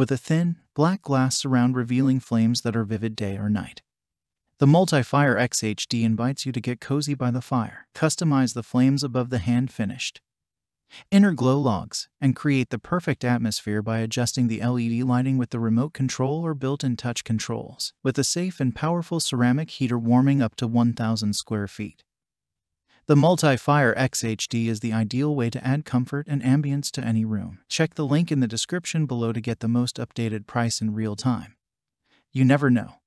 with a thin, black glass surround revealing flames that are vivid day or night. The Multi-Fire XHD invites you to get cozy by the fire, customize the flames above the hand finished, inner glow logs, and create the perfect atmosphere by adjusting the LED lighting with the remote control or built-in touch controls, with a safe and powerful ceramic heater warming up to 1,000 square feet. The Multi-Fire XHD is the ideal way to add comfort and ambience to any room. Check the link in the description below to get the most updated price in real time. You never know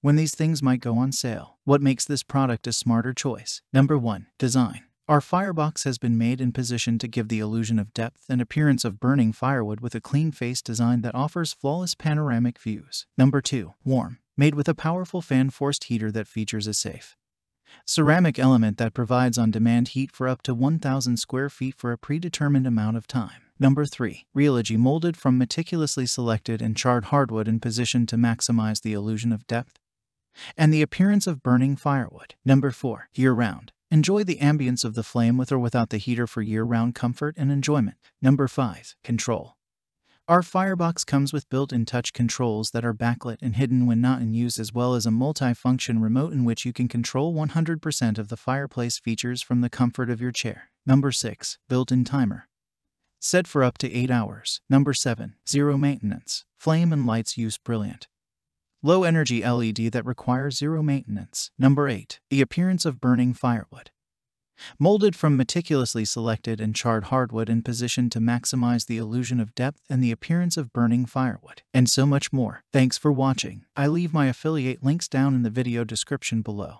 when these things might go on sale. What makes this product a smarter choice? Number 1. Design. Our firebox has been made and positioned to give the illusion of depth and appearance of burning firewood with a clean face design that offers flawless panoramic views. Number 2. Warm. Made with a powerful fan-forced heater that features a safe, ceramic element that provides on-demand heat for up to 1,000 square feet for a predetermined amount of time. Number 3. realogy molded from meticulously selected and charred hardwood in position to maximize the illusion of depth and the appearance of burning firewood. Number 4. Year-round. Enjoy the ambience of the flame with or without the heater for year-round comfort and enjoyment. Number 5. Control. Our Firebox comes with built-in touch controls that are backlit and hidden when not in use as well as a multi-function remote in which you can control 100% of the fireplace features from the comfort of your chair. Number 6. Built-in timer. Set for up to 8 hours. Number 7. Zero maintenance. Flame and lights use brilliant. Low energy LED that requires zero maintenance. Number 8. The appearance of burning firewood molded from meticulously selected and charred hardwood and positioned to maximize the illusion of depth and the appearance of burning firewood, and so much more. Thanks for watching. I leave my affiliate links down in the video description below.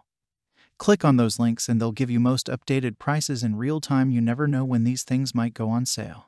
Click on those links and they'll give you most updated prices in real time. You never know when these things might go on sale.